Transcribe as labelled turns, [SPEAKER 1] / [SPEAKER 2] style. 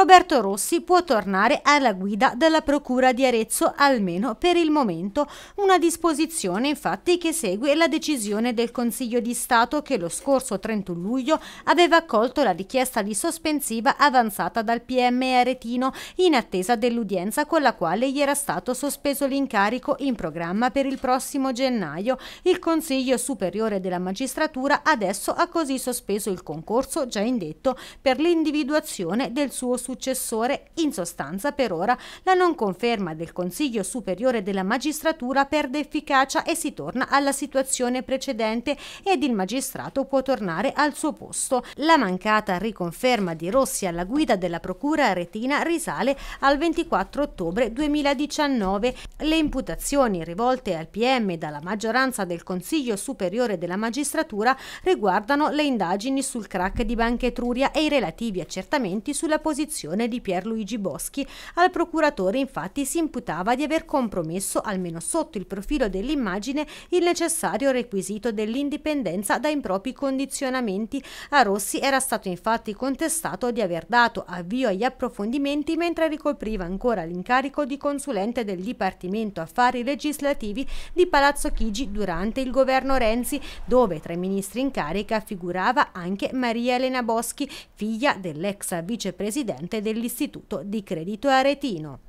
[SPEAKER 1] Roberto Rossi può tornare alla guida della Procura di Arezzo almeno per il momento, una disposizione infatti che segue la decisione del Consiglio di Stato che lo scorso 31 luglio aveva accolto la richiesta di sospensiva avanzata dal PM aretino in attesa dell'udienza con la quale gli era stato sospeso l'incarico in programma per il prossimo gennaio. Il Consiglio Superiore della Magistratura adesso ha così sospeso il concorso già indetto per l'individuazione del suo successore successore, in sostanza per ora la non conferma del Consiglio Superiore della Magistratura perde efficacia e si torna alla situazione precedente ed il magistrato può tornare al suo posto. La mancata riconferma di Rossi alla guida della Procura aretina risale al 24 ottobre 2019. Le imputazioni rivolte al PM dalla maggioranza del Consiglio Superiore della Magistratura riguardano le indagini sul crack di Banca Etruria e i relativi accertamenti sulla posizione dell'espulsione di Pierluigi Boschi. Al procuratore infatti si imputava di aver compromesso, almeno sotto il profilo dell'immagine, il necessario requisito dell'indipendenza da impropri condizionamenti. A Rossi era stato infatti contestato di aver dato avvio agli approfondimenti mentre ricopriva ancora l'incarico di consulente del Dipartimento Affari Legislativi di Palazzo Chigi durante il governo Renzi, dove tra i ministri in carica figurava anche Maria Elena Boschi, figlia dell'ex vicepresidente presidente dell'Istituto di Credito Aretino.